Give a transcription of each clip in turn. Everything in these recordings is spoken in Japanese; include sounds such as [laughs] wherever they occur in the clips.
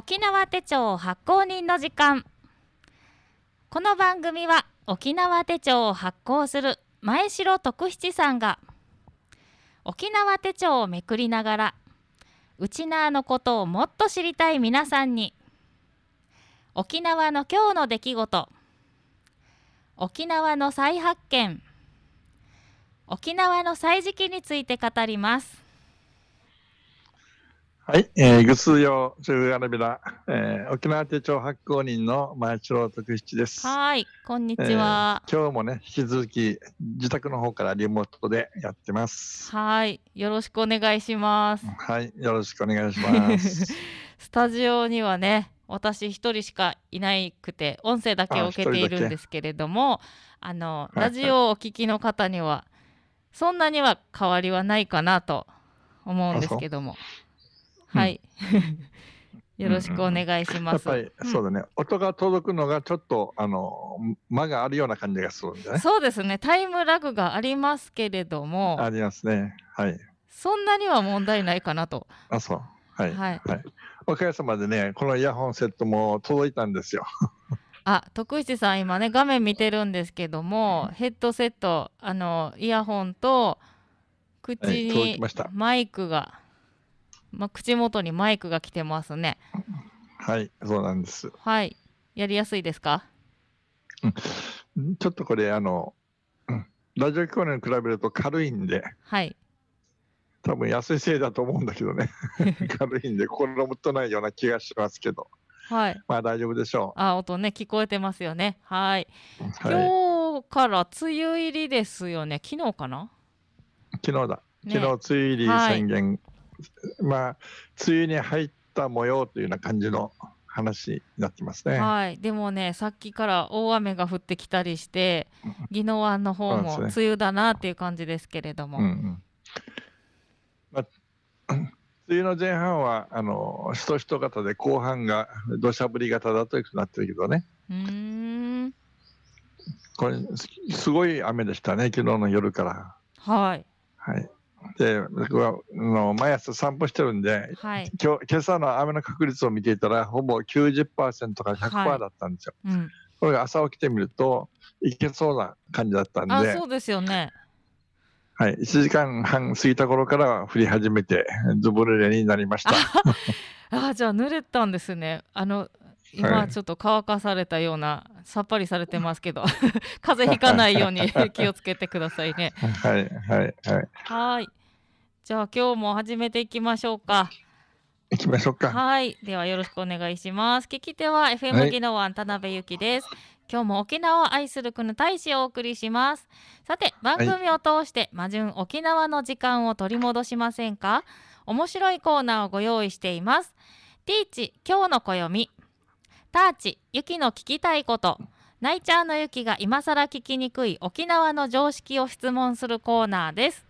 沖縄手帳発行人の時間この番組は沖縄手帳を発行する前城徳七さんが沖縄手帳をめくりながらウチナーのことをもっと知りたい皆さんに沖縄の今日の出来事沖縄の再発見沖縄の歳時記について語りますはい、えー、ぐすうよう、中アラビラ、えー、沖縄手帳発行人の前城徳七です。はい、こんにちは、えー、今日もね、引き続き自宅の方からリモートでやってます。はい、よろしくお願いします。はい、よろしくお願いします。[laughs] スタジオにはね、私一人しかいないくて、音声だけを受けているんですけれども、あの、ラジオをお聞きの方には、そんなには変わりはないかなと思うんですけども。はいはいはい。[laughs] よろしくお願いします。うんやっぱりそうだね、音が届くのがちょっとあの間があるような感じがするんだね。そうですね、タイムラグがありますけれども。ありますね。はい。そんなには問題ないかなと。あ、そう。はい。はい。はい、おかげさまでね、このイヤホンセットも届いたんですよ。[laughs] あ、徳一さん今ね画面見てるんですけども、ヘッドセットあのイヤホンと口にマイクが。はいまあ、口元にマイクが来てますね。はい、そうなんです。はい、やりやすいですか。うん、ちょっとこれあのラジオ局に比べると軽いんで。はい。多分安いせいだと思うんだけどね [laughs] 軽いんで心もとないような気がしますけど。はい。まあ大丈夫でしょう。あ、音ね聞こえてますよね。はい。はい、今日から梅雨入りですよね。昨日かな？昨日だ。昨日梅雨入り宣言、はいまあ、梅雨に入った模様というような感じの話になってますね。はい、でもね、さっきから大雨が降ってきたりして、宜野湾の方も梅雨だなっていう感じですけれども。うんうんまあ、[clears throat] 梅雨の前半はあのしとしと型で、後半が土砂降り型だというなってるけどね。うんこれすごい雨でしたね、昨日の夜から。はい。はい。で僕はの毎朝散歩してるんで、はい、今日今朝の雨の確率を見ていたらほぼ90%から100%だったんですよ。はいうん、これが朝起きてみるといけそうな感じだったんでそうですよね、はい、1時間半過ぎた頃から降り始めてずぶ濡れになりました。[laughs] ああじゃあ濡れたんですね。あの今ちょっと乾かされたような、はい、さっぱりされてますけど [laughs] 風邪ひかないように [laughs] 気をつけてくださいね。はいはいはい。はいじゃあ今日も始めていきましょうか。いきましょうか。はい。ではよろしくお願いします。聞き手は FM 沖縄田辺由紀です。はい、今日も沖縄を愛する国大使をお送りします。さて、番組を通して、魔順沖縄の時間を取り戻しませんか面白いコーナーをご用意しています。ティーチ、今日の暦、ターチ、ユキの聞きたいこと。ナイチャーのユキが今さら聞きにくい沖縄の常識を質問するコーナーです。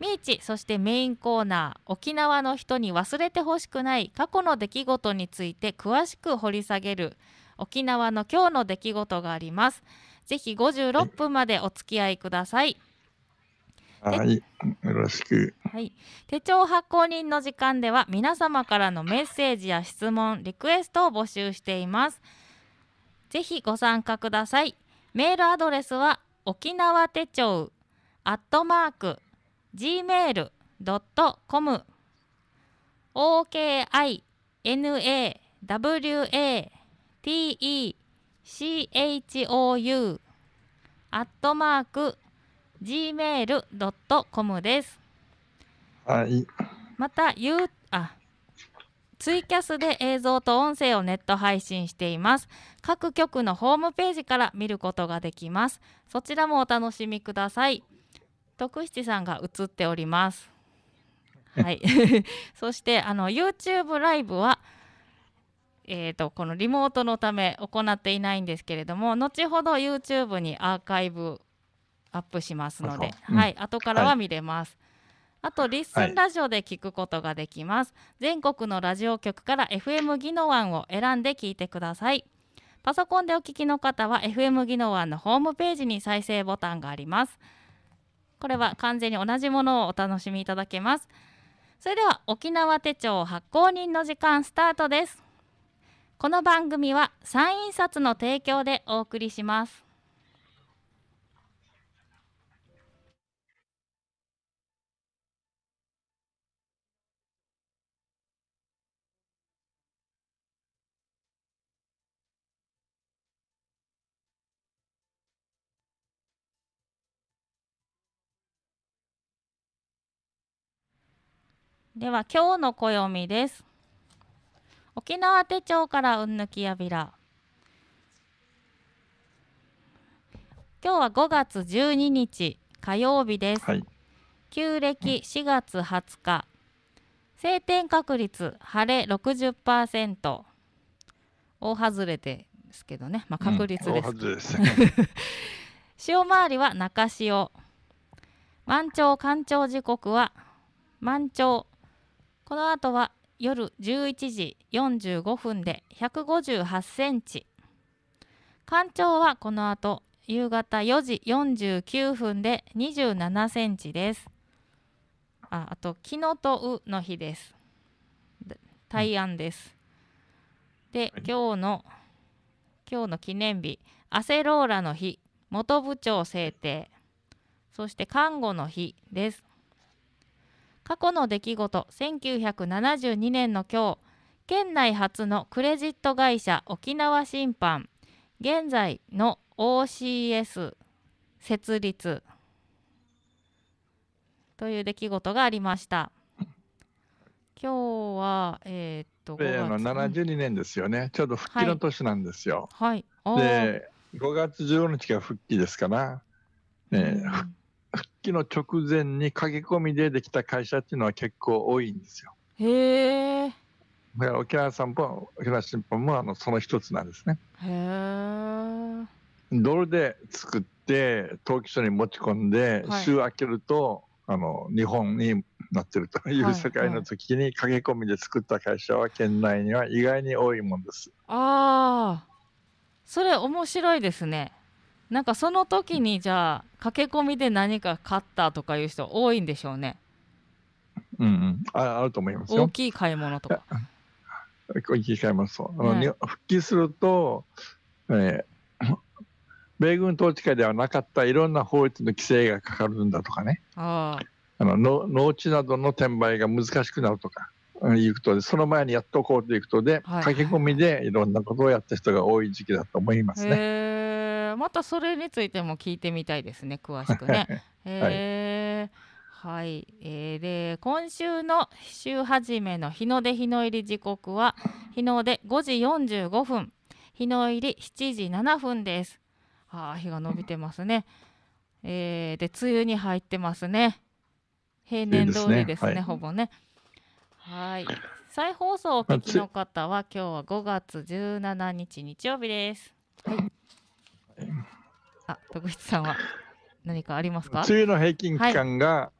ミーチ、そしてメインコーナー、沖縄の人に忘れてほしくない過去の出来事について詳しく掘り下げる沖縄の今日の出来事があります。ぜひ56分までお付き合いください。はい、よろしく。はい、手帳発行人の時間では皆様からのメッセージや質問、リクエストを募集しています。ぜひご参加ください。メールアドレスは沖縄手帳アットマーク gmail.com okinawatechou アットマーク gmail.com です。はい。また、ゆう、あ、ツイキャスで映像と音声をネット配信しています。各局のホームページから見ることができます。そちらもお楽しみください。徳七さんが映っております。はい。[laughs] そしてあの YouTube ライブはえーと、とこのリモートのため行っていないんですけれども後ほど YouTube にアーカイブアップしますので、うん、はい、後からは見れます。はい、あと、リッスンラジオで聞くことができます。はい、全国のラジオ局から FM 技能案を選んで聞いてください。パソコンでお聞きの方は FM 技能案のホームページに再生ボタンがあります。これは完全に同じものをお楽しみいただけます。それでは沖縄手帳発行人の時間スタートです。この番組はサ三印刷の提供でお送りします。では今日の暦です。沖縄手帳からうんぬきやびら。今日は5月12日火曜日です。はい、旧暦4月20日。晴天確率晴れ60%。大外れてですけどね、まあ、確率です。うん、です [laughs] 潮回りは中潮。満潮干潮時刻は満潮この後は夜11時45分で158センチ干潮はこの後夕方4時49分で27センチですああと「きの」と「う」の日です対案ですで今日の今日の記念日アセローラの日元部長制定そして看護の日です過去の出来事1972年の今日県内初のクレジット会社沖縄審判現在の OCS 設立という出来事がありました。今日は、えー、っと、えー、あの72年ですよね、ちょうど復帰の年なんですよ。はい、はい、で、5月15日が復帰ですから、ね、うん、復復帰の直前に駆け込みでできた会社っていうのは結構多いんですよ。へえ。だから沖縄さんも沖縄新聞もあのその一つなんですね。へえ。ドルで作って登記書に持ち込んで、はい、週明けるとあの日本になってるという世界の時に駆け込みで作った会社は県内には意外に多いもんです。はいはい、ああそれ面白いですね。なんかその時にじゃあ駆け込みで何か買ったとかいう人多いんでしょうね。うんうん、ああると思います大きい買い物とか。大きい買い物そう。ね、復帰すると、えー、[laughs] 米軍統治下ではなかったいろんな法律の規制がかかるんだとかね。ああの農地などの転売が難しくなるとか。いうことでその前にやっとこうということで、はいはい、駆け込みでいろんなことをやった人が多い時期だと思いますね。またそれについても聞いてみたいですね詳しくね。えー、はい、はい、えー、で今週の週始めの日の出日の入り時刻は日の出5時45分日の入り7時7分です。あ日が伸びてますね。えー、で梅雨に入ってますね。平年通りですね、ねはい、ほぼね。はい再放送をお聞きの方は今日は5月17日日曜日です。はいあ、徳一さんは何かありますか梅雨の平均期間が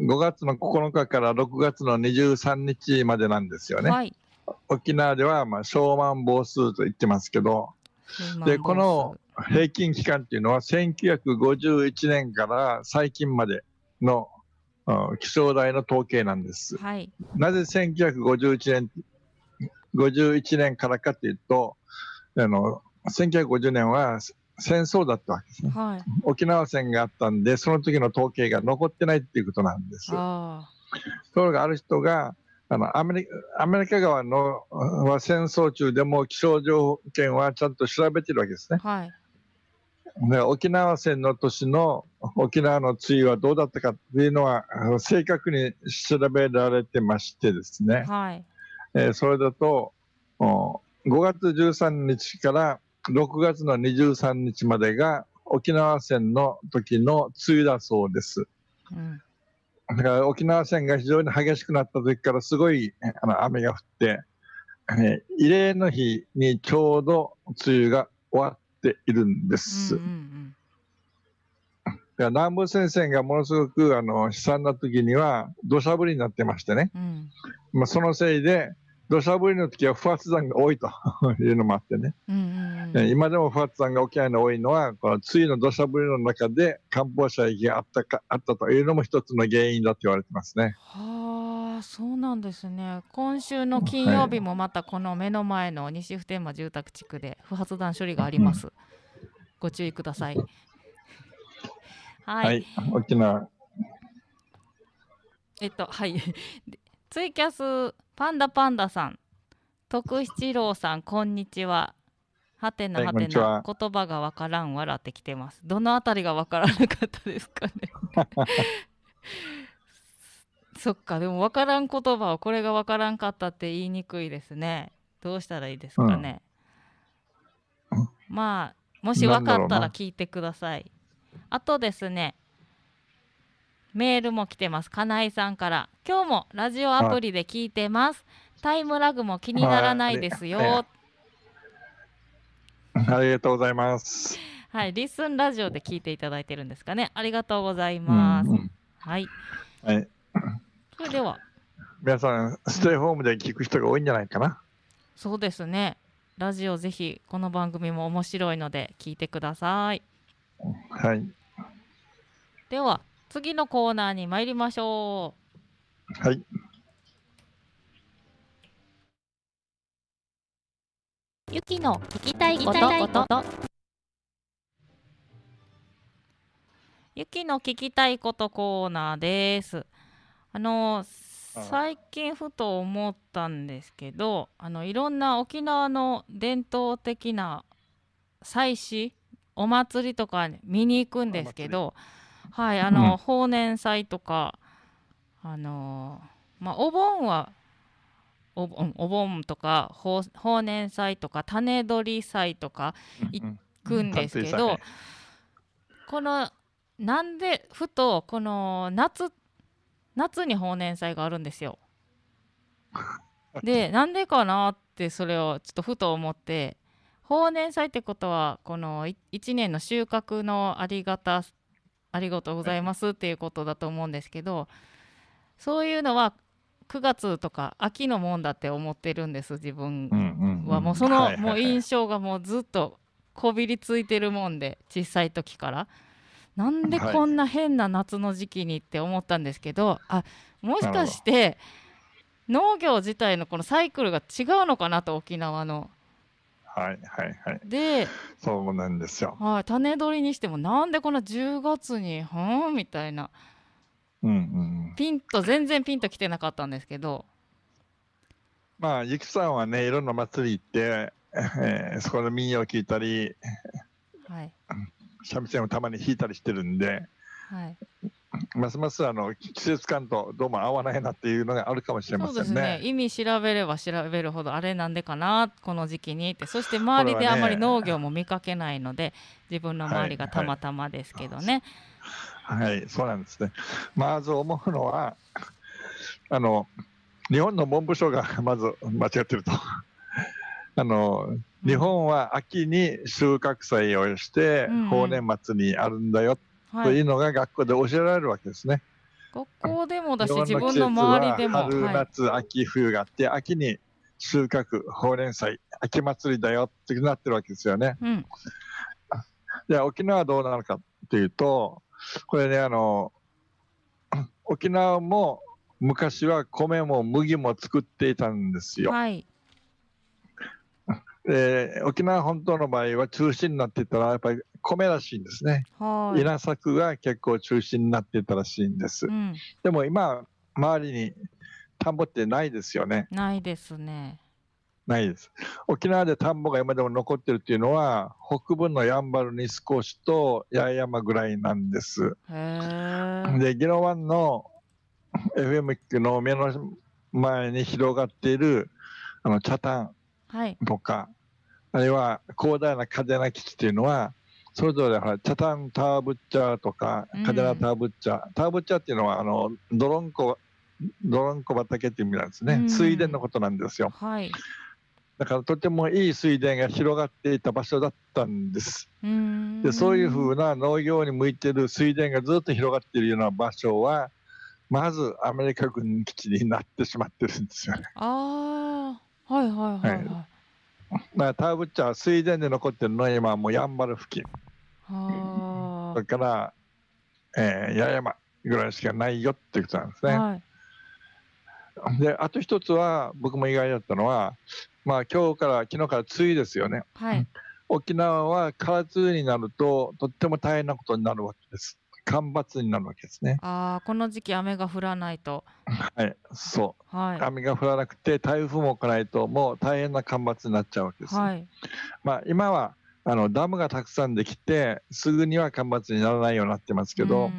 5月の9日から6月の23日までなんですよね。はい、沖縄ではまあ小満防数と言ってますけど、でこの平均期間っていうのは1951年から最近までの気象台の統計なんです。はい、なぜ1951年51年からかというとあの1950年は戦争だったわけですね、はい、沖縄戦があったんでその時の統計が残ってないっていうことなんですところがある人があのアメリアメリカ側のは戦争中でも気象条件はちゃんと調べてるわけですね、はい、で沖縄戦の年の沖縄の梅雨はどうだったかっていうのは正確に調べられてましてですね、はい、えー、それだと5月13日から6月の23日までが沖縄戦の時の梅雨だそうです。うん、だから沖縄戦が非常に激しくなった時からすごいあの雨が降って、えー、慰霊の日にちょうど梅雨が終わっているんです。南部戦線がものすごくあの悲惨な時には土砂降りになってましてね、うん、まあ、そのせいで土砂降りの時は不発弾が多いというのもあってね、うんうん、今でも不発弾が起きないの多いのはこの梅雨の土砂降りの中で漢方射撃があったかあったというのも一つの原因だと言われてますね。はあそうなんですね今週の金曜日もまたこの目の前の西普天間住宅地区で不発弾処理があります。ご注意くださいはい、はい、沖縄えっとはい [laughs] ツイキャスパンダパンダさん、徳七郎さん、こんにちは。はてなはてな、言葉がわからん笑ってきてます。どのあたりがわからなかったですかね [laughs] そっか、でもわからん言葉をこれがわからんかったって言いにくいですね。どうしたらいいですかね。うん、まあ、もしわかったら聞いてください。あとですね、メールも来てます。かなさんから。今日もラジオアプリで聞いてます。タイムラグも気にならないですよ。ありがとうございます。はい、リスンラジオで聞いていただいてるんですかね。ありがとうございます。はい。はい。それでは。皆さん、ステイホームで聞く人が多いんじゃないかな。そうですね。ラジオぜひこの番組も面白いので聞いてください。はい。では次のコーナーに参りましょう。はい。ゆきの聞きたいこと。ゆきの聞きたいことコーナーです。あの最近ふと思ったんですけど、あのいろんな沖縄の伝統的な祭祀お祭りとか見に行くんですけど。はいあの、うん、法年祭とかあのまあお盆はお盆とか法年祭とか種取り祭とか行くんですけど、うんうん、このなんでふとこの夏夏に法年祭があるんですよ。[laughs] でなんでかなってそれをちょっとふと思って法年祭ってことはこの1年の収穫のありがたありがとうございますっていうことだと思うんですけどそういうのは9月とか秋のもんだって思ってるんです自分はもうそのもう印象がもうずっとこびりついてるもんで小さい時からなんでこんな変な夏の時期にって思ったんですけどあもしかして農業自体のこのサイクルが違うのかなと沖縄のはいはいはい。で、そうなんですよ。はい、種取りにしてもなんでこんな10月に、はんみたいな。うんうん。ピンと、全然ピンときてなかったんですけど。まあ、ゆきさんはね、いろんな祭り行って、えー、そこで民謡を聞いたり、はい、三味線をたまに弾いたりしてるんで、はい、ますますあの季節感とどうも合わないなっていうのがあるかもしれませんね。そうですね意味調べれば調べるほどあれなんでかなこの時期にってそして周りであまり農業も見かけないので、ね、自分の周りがたまたまですけどね。はい、はいはい、そうなんですね。まず思うのはあの日本の文部省が [laughs] まず間違ってると。[laughs] あの日本は秋に収穫祭をして、うん、法年末にあるんだよってというのが学校で教えられるわけですね。学校でもだし自分の周りでも春夏秋冬があって、秋に収穫ほうれん菜、秋祭りだよってなってるわけですよね。うん、で沖縄はどうなのかっていうとこれねあの [clears throat] 沖縄も昔は米も麦も作っていたんですよ。はい、沖縄本島の場合は中心になっていたらやっぱり米らしいんですね。稲作が結構中心になってたらしいんです。うん、でも今周りに田んぼってないですよね。ないですね。ないです。沖縄で田んぼが今でも残ってるっていうのは北部のやんばるに少しと八重山ぐらいなんです。で宜野湾の FM 局の目の前に広がっているあの茶炭とか、はい、あるいは広大な嘉手納基地っていうのはそれぞれはらチャタンターブッチャーとかカデラターブッチャー、うん、ターブッチャーっていうのはあのドロンコドロンコ畑っていう意味なんですね、うん、水田のことなんですよ、はい、だからとてもいい水田が広がっていた場所だったんです、うん、でそういうふうな農業に向いてる水田がずっと広がっているような場所はまずアメリカ軍基地になってしまってるんですよね。あはいはいはい、はいはいだから田淵は水田で残ってるのは今もうやんばる付近それから、えー、八重山ぐらいしかないよっていうことなんですね。はい、であと一つは僕も意外だったのはまあ今日から昨日から梅雨ですよね。はい、沖縄は空梅雨になるととっても大変なことになるわけです。干ばつになるわけですね。ああ、この時期雨が降らないと。はい、そう。はい、雨が降らなくて台風も来ないともう大変な干ばつになっちゃうわけです、ね、はい。まあ今はあのダムがたくさんできてすぐには干ばつにならないようになってますけど、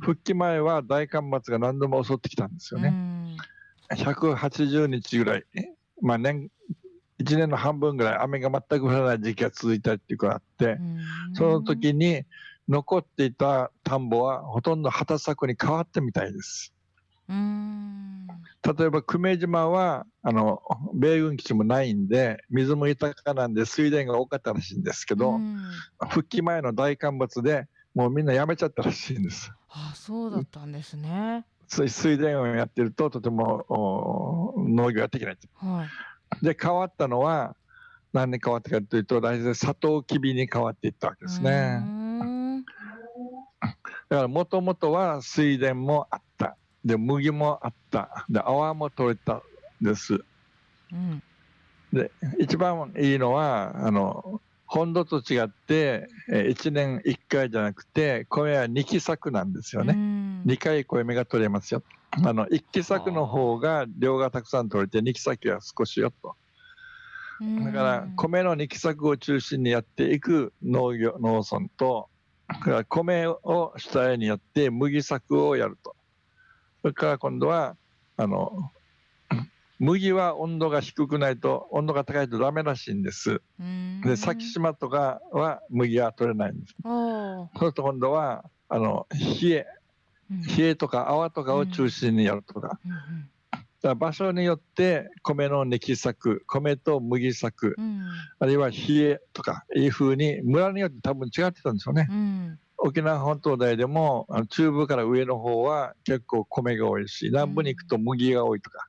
復帰前は大干ばつが何度も襲ってきたんですよね。180日ぐらい、まあ年1年の半分ぐらい雨が全く降らない時期が続いたっていうのあって、その時に残っていた田んぼはほとんど畑作に変わってみたいです。例えば久米島はあの米軍基地もないんで水も豊かなんで水田が多かったらしいんですけど、復帰前の大干ばつでもうみんなやめちゃったらしいんです。あそうだったんですね。水田をやってるととても農業ができない。はい、で変わったのは何に変わったかというと大体サトウキビに変わっていったわけですね。だからもともとは水田もあったで麦もあったで泡も取れたんです、うん、で一番いいのはあの本土と違って1年1回じゃなくて米は2期作なんですよね、う2回米目が取れますよあの1期作の方が量がたくさん取れて2期作は少しよと。だから米の二期作を中心にやっていく農業農村とから米を主体にやって麦作をやるとそれから今度はあの麦は温度が低くないと温度が高いとダメらしいんですで先島とかは麦は取れないんですそうすると今度はあの冷え冷えとか泡とかを中心にやるとか、だ場所によって米の根気作米と麦作、うん、あるいは冷えとかいうふうに村によって多分違ってたんでしょうね、うん、沖縄本島内でも中部から上の方は結構米が多いし南部に行くと麦が多いとか、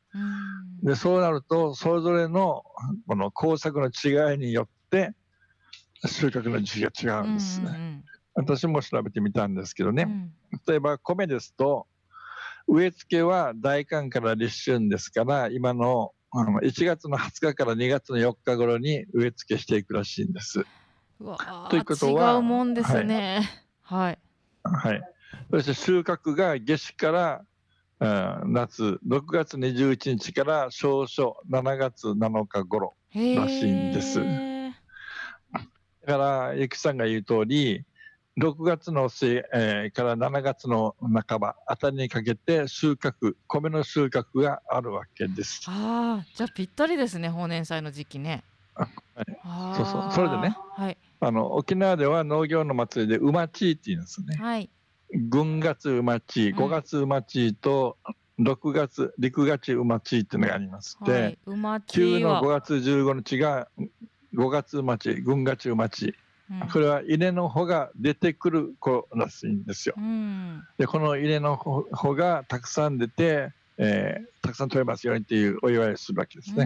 うん、でそうなるとそれぞれのこの工作の違いによって収穫の時期が違うんですね、うんうん私も調べてみたんですけどね、例えば米ですと植え付けは大寒から立春ですから今のあの1月の20日から2月の4日頃に植え付けしていくらしいんです。ということは違うもんですね。はい。はい、はい、そして収穫が夏至から、うん、夏6月21日から少々7月7日頃らしいんです。だからゆきさんが言う通り6月の末、えー、から7月の半ばあたりにかけて収穫米の収穫があるわけですああじゃあぴったりですね豊年祭の時期ねはい、そうそうそれでね、はい、あの沖縄では農業の祭りで馬地っていうんですね、はい、軍月馬地5月馬地と6月陸月馬地っていうのがありまして、はい、旧の5月15日が5月馬地軍月馬地これは稲の穂が出てくる子らしいんですよ。うん、でこの稲の穂がたくさん出て、えー、たくさん取れますようにっていうお祝いをするわけですね。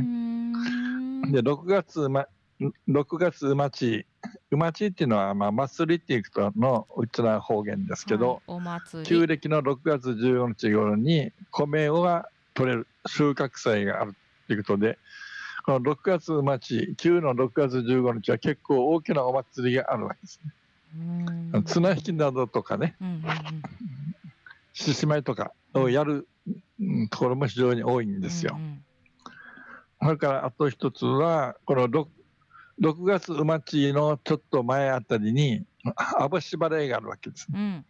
で6月、ま、6月うまちうまちっていうのは、まあ、祭りっていうことのうちら方言ですけど、はい、旧暦の6月15日頃に米は取れる収穫祭があるっていうことで。この6月町旧の6月15日は結構大きなお祭りがあるわけですね。綱引きなどとかね、獅子舞とかをやるところも非常に多いんですよ。それからあと一つはこの 6, 6月生まのちょっと前あたりにアブシバレーがあるわけです、ね。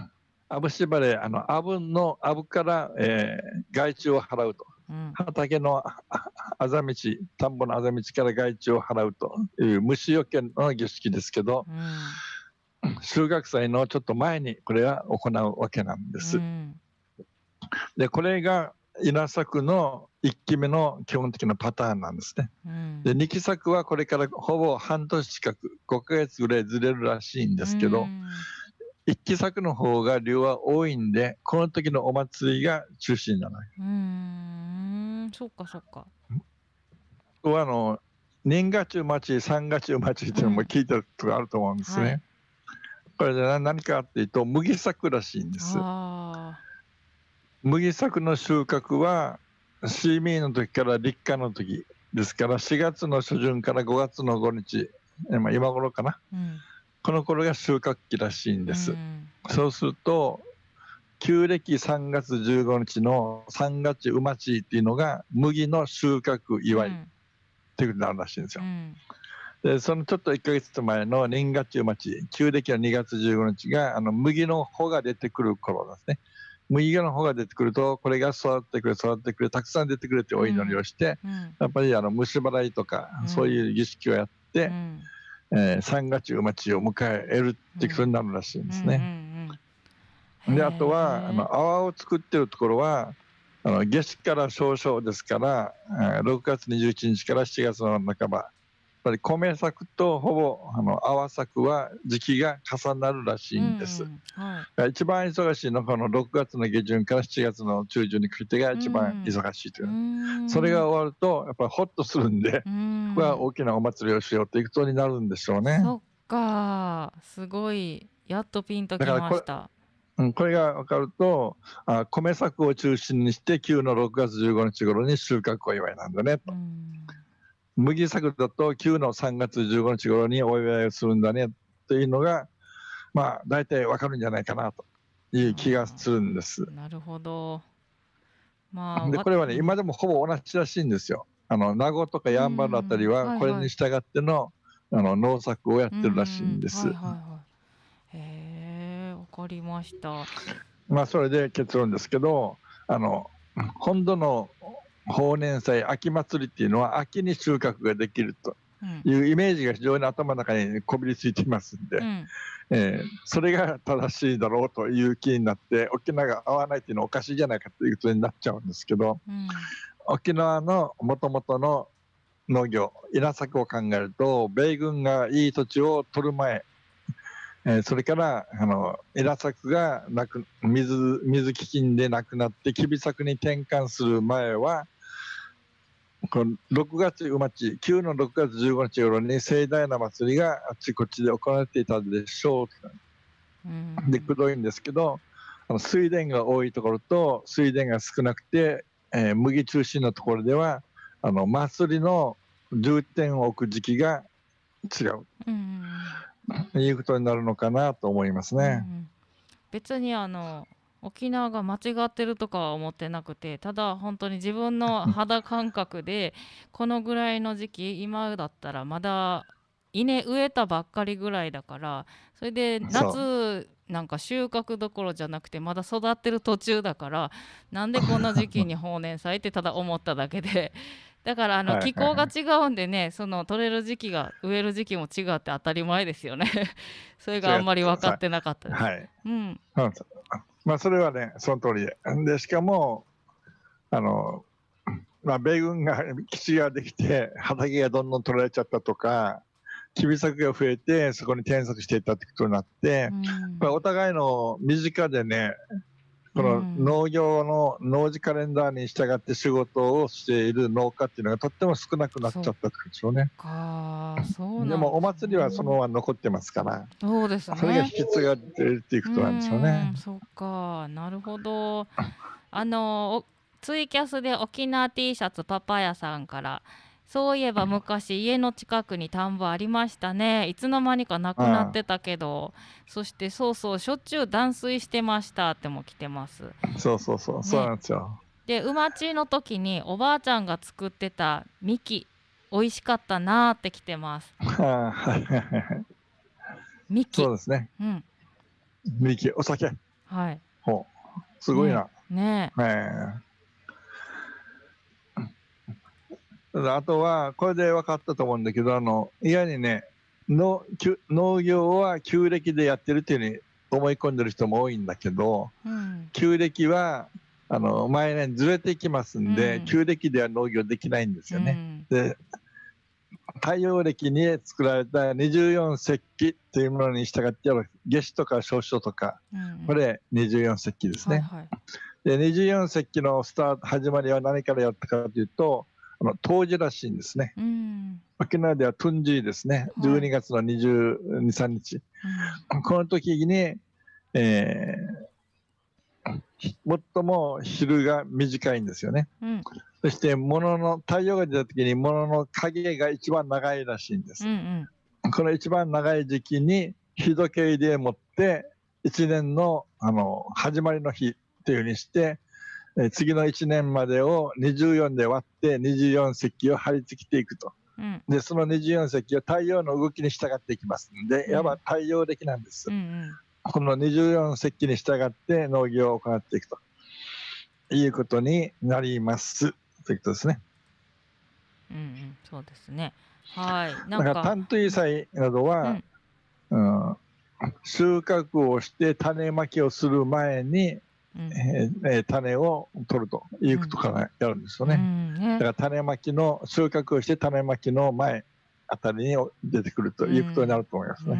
うん、アブシバレーあのアブのアブから、えー、害虫を払うと。畑のあざ道田んぼのあざ道から害虫を払うという虫よけの儀式ですけど、うん、収穫祭のちょっと前にこれは行うわけなんです。うん、でこれが稲作の1期目の基本的なパターンなんですね。うん、で2期作はこれからほぼ半年近く5ヶ月ぐらいずれるらしいんですけど、うん、1期作の方が量は多いんでこの時のお祭りが中心ない。うんそっかそっか。あの年賀中待ち三月中待ちっていうのも聞いたことがあると思うんですね。はい、これで何かっていうと麦作らしいんです。麦作の収穫は睡眠の時から立夏の時ですから4月の初旬から5月の5日今今頃かな、うん、この頃が収穫期らしいんです。うん、そうすると旧暦3月15日の三月うまちっていうのが麦の収穫祝いっていうことになるらしいんですよ。うんでそのちょっと1か月前の年月うまち旧暦の2月15日があの麦の穂が出てくる頃ですね。麦の穂が出てくるとこれが育ってくれ育ってくれたくさん出てくれってお祈りをして、うんやっぱりあの虫払いとか、そういう儀式をやって、うん、えー、月うまちを迎えるってことになるらしいんですね。であとはあの泡を作ってるところはあの夏至から少々ですから6月21日から7月の半ばぱり米作とほぼあの泡作は時期が重なるらしいんです、うんはい、一番忙しいのはこの6月の下旬から7月の中旬にかけてが一番忙しいという、うん、それが終わるとやっぱりホッとするんで、うん、ここは大きなお祭りをしようということになるんでしょうね。そっかすごいやっとピンときました。これが分かるとあ米作を中心にして9の6月15日頃に収穫お祝いなんだねと、うん、麦作だと9の3月15日頃にお祝いをするんだねというのがまあ大体分かるんじゃないかなという気がするんです。なるほど、まあ、でこれはね今でもほぼ同じらしいんですよ。あの名護とかやんばるあたりはこれに従っての,、あの農作をやってるらしいんです。はいはいかりました。まあそれで結論ですけど、あの本土の豊年祭秋祭りっていうのは秋に収穫ができるというイメージが非常に頭の中にこびりついていますんで、うん、えー、それが正しいだろうという気になって沖縄が合わないっていうのはおかしいじゃないかということになっちゃうんですけど、うん、沖縄のもともとの農業稲作を考えると米軍がいい土地を取る前えー、それからあのエラ作がなく水水基金でなくなってキビ作に転換する前はこの6月うまち9の6月15日頃に盛大な祭りがあちこちで行われていたでしょう、うでくどいんですけどあの水田が多いところと水田が少なくて、えー、麦中心のところではあの祭りの重点を置く時期が違う。うん [laughs] いうことになるのかなと思いますね。うん、別にあの沖縄が間違ってるとかは思ってなくてただ本当に自分の肌感覚で [laughs] このぐらいの時期今だったらまだ稲植えたばっかりぐらいだからそれで夏なんか収穫どころじゃなくてまだ育ってる途中だからなんでこんな時期に放年祭ってただ思っただけでだからあの気候が違うんでね、その取れる時期が植える時期も違って当たり前ですよね [laughs] それがあんまり分かってなかったです。はい、うん。まあそれはねその通りで。でしかもあのまあ米軍が [laughs] 基地ができて畑がどんどん取られちゃったとか。キビ作が増えてそこに転作していったってことになって、うん、お互いの身近でねこの農業の農事カレンダーに従って仕事をしている農家っていうのがとっても少なくなっちゃったっでしょうね。そうででもお祭りはそのまま残ってますから、そうですね。それが引き継がれていくことなんでしょうね。うそっか、なるほど。あのツイキャスで沖縄 T シャツパパヤさんから。そういえば昔家の近くに田んぼありましたねいつの間にかなくなってたけど、うん、そしてそうそうしょっちゅう断水してましたっても来てますそうそうそう、ね、そうなんですよで馬地の時におばあちゃんが作ってたみき美味しかったなーって来てますみき [laughs] そうですねうんみきお酒はいほうすごいな、ねねえあとは、これで分かったと思うんだけど、あの、いやにね、農農業は旧暦でやってるっていうふうに思い込んでる人も多いんだけど、うん、旧暦はあの毎年ずれてきますんで、うん、旧暦では農業できないんですよね。うん、で太陽暦に作られた24節気というものに従って夏至とか少々とか、これ24節気ですね。はいはい、で24節気のスタート始まりは何からやったかというとあの冬至らしいんですね、うん、沖縄ではトゥンジーですね、はい、12月の22、3日、うん、この時に、えー、最も昼が短いんですよね、うん、そして物の太陽が出た時に物の影が一番長いらしいんです、うんうん、この一番長い時期に日時計で持って一年のあの始まりの日っていうふうにしてえ次の1年までを24で割って24隻を張り付けていくと、うん、でその24隻を太陽の動きに従っていきますので、いわば太陽暦なんです、うんうん、この24隻に従って農業を行っていくということになりますということですね。うんうん、そうですねはいなんか担当医祭などは、うん、うん、収穫をして種まきをする前にうん、えー、種を取るということからやるんですよね。だから種まきの収穫をして種まきの前あたりに出てくるということになると思いますね。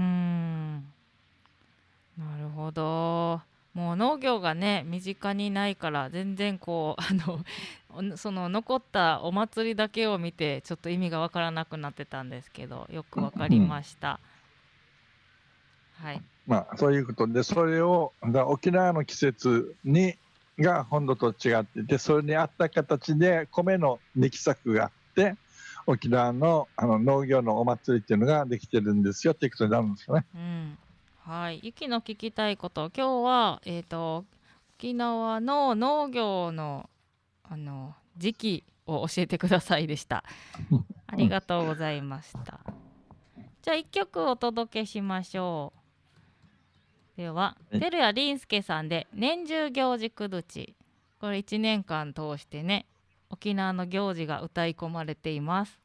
なるほど。もう農業がね身近にないから全然こうあの [laughs] その残ったお祭りだけを見てちょっと意味が分からなくなってたんですけどよく分かりました。はいまあ、そういうことでそれを沖縄の季節にが本土と違っててそれに合った形で米の力作があって沖縄のあの農業のお祭りっていうのができてるんですよっていうことになるんですよね。うん、はい、ゆきの聞きたいこと今日は、えーと、と沖縄の農業のあの時期を教えてくださいでした。[laughs] ありがとうございました。じゃあ一曲お届けしましょう。では照屋林介さんで「年中行事くどち」これ1年間通してね沖縄の行事が歌い込まれています